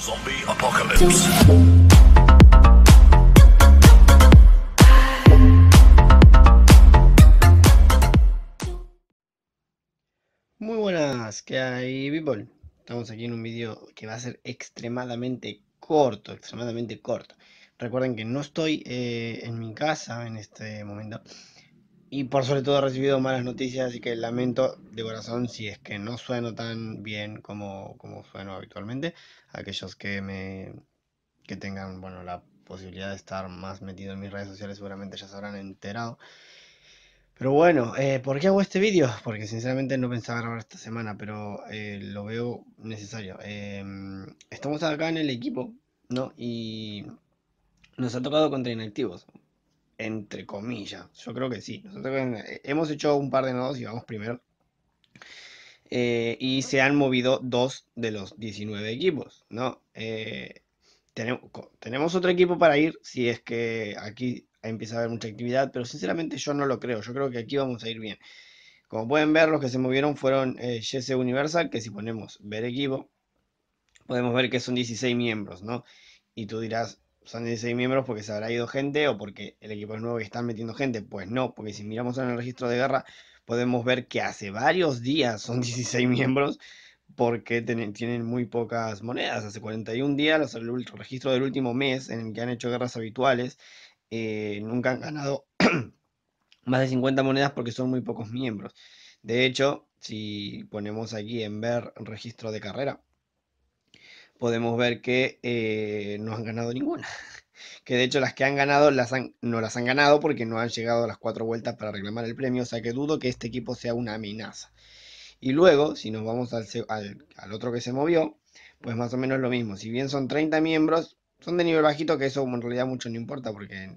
Zombie Apocalypse. Muy buenas, ¿qué hay, people? Estamos aquí en un vídeo que va a ser extremadamente corto, extremadamente corto. Recuerden que no estoy eh, en mi casa en este momento. Y por sobre todo he recibido malas noticias, así que lamento de corazón si es que no sueno tan bien como, como sueno habitualmente. Aquellos que me que tengan bueno la posibilidad de estar más metidos en mis redes sociales seguramente ya se habrán enterado. Pero bueno, eh, ¿por qué hago este vídeo? Porque sinceramente no pensaba grabar esta semana, pero eh, lo veo necesario. Em, estamos acá en el equipo, ¿no? Y nos ha tocado contra inactivos entre comillas. Yo creo que sí. Nosotros eh, hemos hecho un par de nodos y vamos primero. Eh, y se han movido dos de los 19 equipos, ¿no? Eh, tenemos, otro equipo para ir si es que aquí empieza a haber mucha actividad, pero sinceramente yo no lo creo. Yo creo que aquí vamos a ir bien. Como pueden ver, los que se movieron fueron eh, Universal, que si ponemos ver equipo, podemos ver que son 16 miembros, ¿no? Y tú dirás, son 16 miembros porque se habrá ido gente o porque el equipo es nuevo y están metiendo gente. Pues no, porque si miramos en el registro de guerra podemos ver que hace varios días son 16 miembros porque tienen muy pocas monedas. Hace 41 días, los, el, registro del último mes en el que han hecho guerras habituales, eh, nunca han ganado más de 50 monedas porque son muy pocos miembros. De hecho, si ponemos aquí en ver registro de carrera, podemos ver que eh, no han ganado ninguna. Que de hecho las que han ganado las no las han ganado porque no han llegado a las cuatro vueltas para reclamar el premio, o sea que dudo que este equipo sea una amenaza. Y luego, si nos vamos al, al otro que se movió, pues más o menos lo mismo. Si bien son 30 miembros, son de nivel bajito, que eso en realidad mucho no importa porque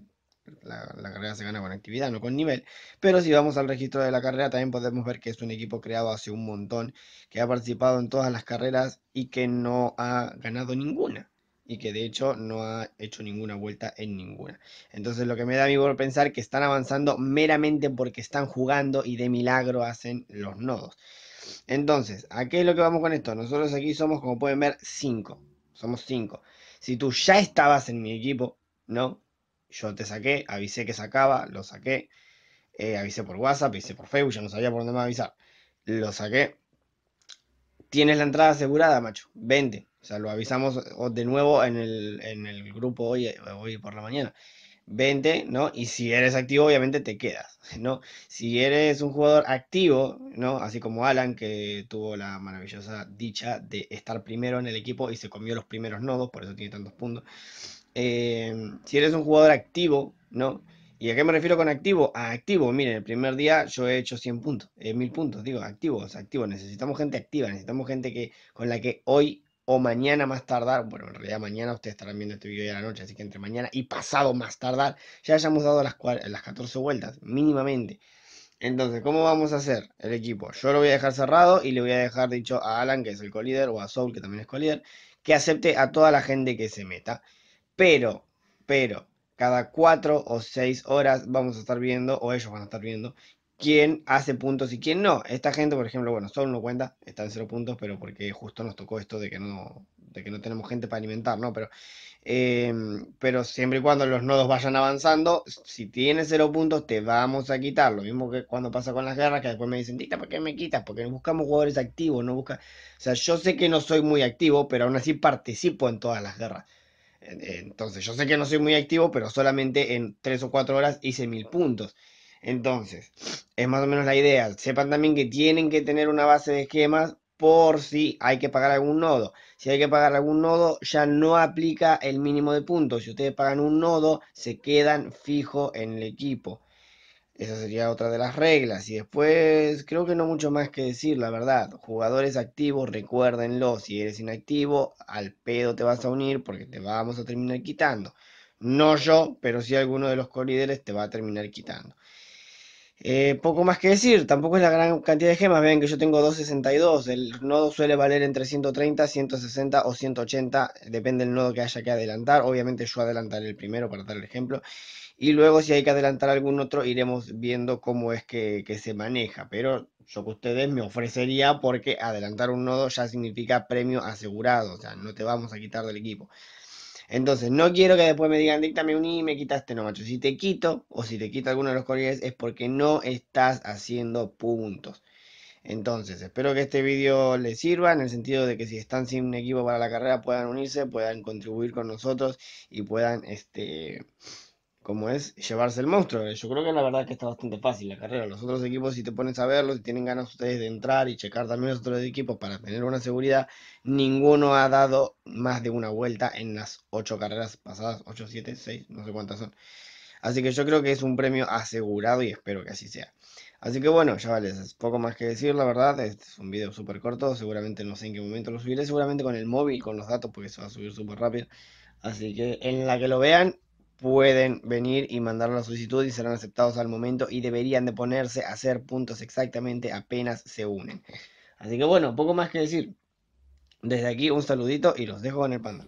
la, carrera se gana con actividad, no con nivel. Pero si vamos al registro de la carrera, también podemos ver que es un equipo creado hace un montón, que ha participado en todas las carreras y que no ha ganado ninguna. Y que de hecho no ha hecho ninguna vuelta en ninguna. Entonces lo que me da a mí por pensar que están avanzando meramente porque están jugando y de milagro hacen los nodos. Entonces, ¿a qué es lo que vamos con esto? Nosotros aquí somos, como pueden ver, 5. Somos 5. Si tú ya estabas en mi equipo, ¿no? Yo te saqué, avisé que sacaba, lo saqué. Eh, avisé por WhatsApp, avisé por Facebook, ya no sabía por dónde me avisar. Lo saqué. Tienes la entrada asegurada, macho. Vente. O sea, lo avisamos de nuevo en el, grupo hoy, hoy por la mañana. 20, ¿no? Y si eres activo, obviamente te quedas, ¿no? Si eres un jugador activo, ¿no? Así como Alan, que tuvo la maravillosa dicha de estar primero en el equipo y se comió los primeros nodos, por eso tiene tantos puntos. Em, si eres un jugador activo, ¿no? ¿Y a qué me refiero con activo? A activo, miren, el primer día yo he hecho 100 puntos, 1000 eh, puntos, digo, activos, activos, necesitamos gente activa, necesitamos gente que, con la que hoy o mañana más tardar, bueno, en realidad mañana ustedes estarán viendo este video de la noche, así que entre mañana y pasado más tardar, ya hayamos dado las, 14 vueltas, mínimamente. Entonces, ¿cómo vamos a hacer el equipo? Yo lo voy a dejar cerrado y le voy a dejar dicho a Alan, que es el co o a Soul, que también es co que acepte a toda la gente que se meta. Pero, pero, cada cuatro o seis horas vamos a estar viendo, o ellos van a estar viendo, quién hace puntos y quién no. Esta gente, por ejemplo, bueno, solo no cuenta, está en cero puntos, pero porque justo nos tocó esto de que no, de que no tenemos gente para alimentar, ¿no? Pero, em, pero siempre y cuando los nodos vayan avanzando, si tienes cero puntos, te vamos a quitar. Lo mismo que cuando pasa con las guerras, que después me dicen, porque ¿por qué me quitas? Porque buscamos jugadores activos, no busca. O sea, yo sé que no soy muy activo, pero aún así participo en todas las guerras. Entonces, yo sé que no soy muy activo, pero solamente en tres o cuatro horas hice mil puntos. Entonces, es más o menos la idea. Sepan también que tienen que tener una base de esquemas por si hay que pagar algún nodo. Si hay que pagar algún nodo, ya no aplica el mínimo de puntos. Si ustedes pagan un nodo, se quedan fijo en el equipo. Esa sería otra de las reglas. Y después, creo que no mucho más que decir, la verdad. Jugadores activos, recuérdenlo. Si eres inactivo, al pedo te vas a unir porque te vamos a terminar quitando. No yo, pero si alguno de los co-líderes te va a terminar quitando. Eh, poco más que decir, tampoco es la gran cantidad de gemas. Vean que yo tengo 262. El nodo suele valer entre 130, 160 o 180. Depende del nodo que haya que adelantar. Obviamente yo adelantaré el primero para dar el ejemplo. Y luego si hay que adelantar algún otro, iremos viendo cómo es que, se maneja. Pero yo que ustedes me ofrecería porque adelantar un nodo ya significa premio asegurado. O sea, no te vamos a quitar del equipo. Entonces, no quiero que después me digan, dictame un y me quitaste, no, macho. Si te quito o si te quita alguno de los corredores, es porque no estás haciendo puntos. Entonces, espero que este vídeo les sirva en el sentido de que si están sin un equipo para la carrera puedan unirse, puedan contribuir con nosotros y puedan este, como es llevarse el monstruo. Eh. Yo creo que la verdad que está bastante fácil la carrera. Los otros equipos, si te pones a verlos, si tienen ganas ustedes de entrar y checar también los otros equipos para tener una seguridad, ninguno ha dado más de una vuelta en las ocho carreras pasadas, 8, 7, 6, no sé cuántas son. Así que yo creo que es un premio asegurado y espero que así sea. Así que bueno, ya es poco más que decir, la verdad. Este es un video súper corto, seguramente no sé en qué momento lo subiré, seguramente con el móvil, con los datos, porque se va a subir súper rápido. Así que en la que lo vean, pueden venir y mandar la solicitud y serán aceptados al momento y deberían de ponerse a hacer puntos exactamente apenas se unen. Así que bueno, poco más que decir. Desde aquí un saludito y los dejo con el panda.